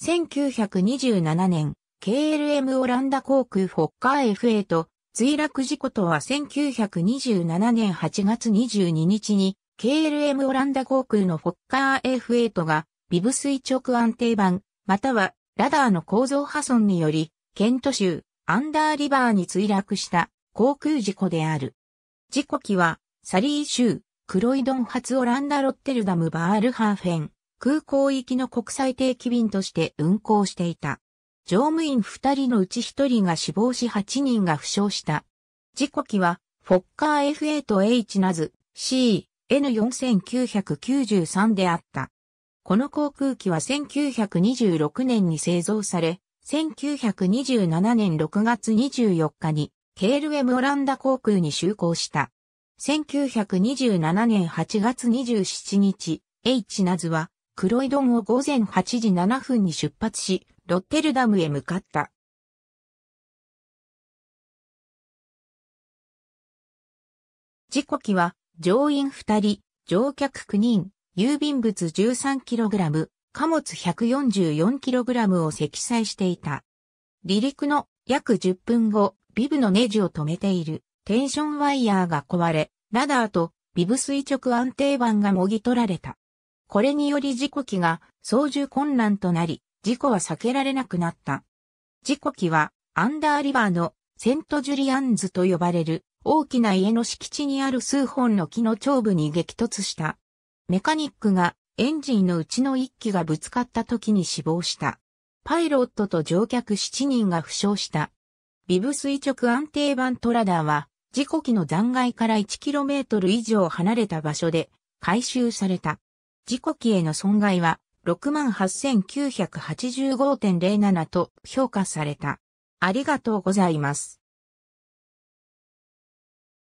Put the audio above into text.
1927年、KLM オランダ航空フォッカー FA と墜落事故とは1927年8月22日に KLM オランダ航空のフォッカー F8 がビブ垂直安定板またはラダーの構造破損によりケント州アンダーリバーに墜落した航空事故である。事故機はサリー州クロイドン発オランダロッテルダムバールハーフェン空港行きの国際定期便として運航していた。乗務員二人のうち一人が死亡し八人が負傷した。事故機は、フォッカー F8 と H ナズ C、N4993 であった。この航空機は1926年に製造され、1927年6月24日に、KLM オランダ航空に就航した。1927年8月27日、H ナズは、黒ドンを午前8時7分に出発し、ロッテルダムへ向かった。時刻は、乗員2人、乗客9人、郵便物 13kg、貨物 144kg を積載していた。離陸の約10分後、ビブのネジを止めているテンションワイヤーが壊れ、ラダーとビブ垂直安定板がもぎ取られた。これにより事故機が操縦困難となり、事故は避けられなくなった。事故機はアンダーリバーのセントジュリアンズと呼ばれる大きな家の敷地にある数本の木の頂部に激突した。メカニックがエンジンのうちの一機がぶつかった時に死亡した。パイロットと乗客7人が負傷した。ビブ垂直安定板トラダーは事故機の残骸から 1km 以上離れた場所で回収された。自己機への損害は68,985.07と評価された。ありがとうございます。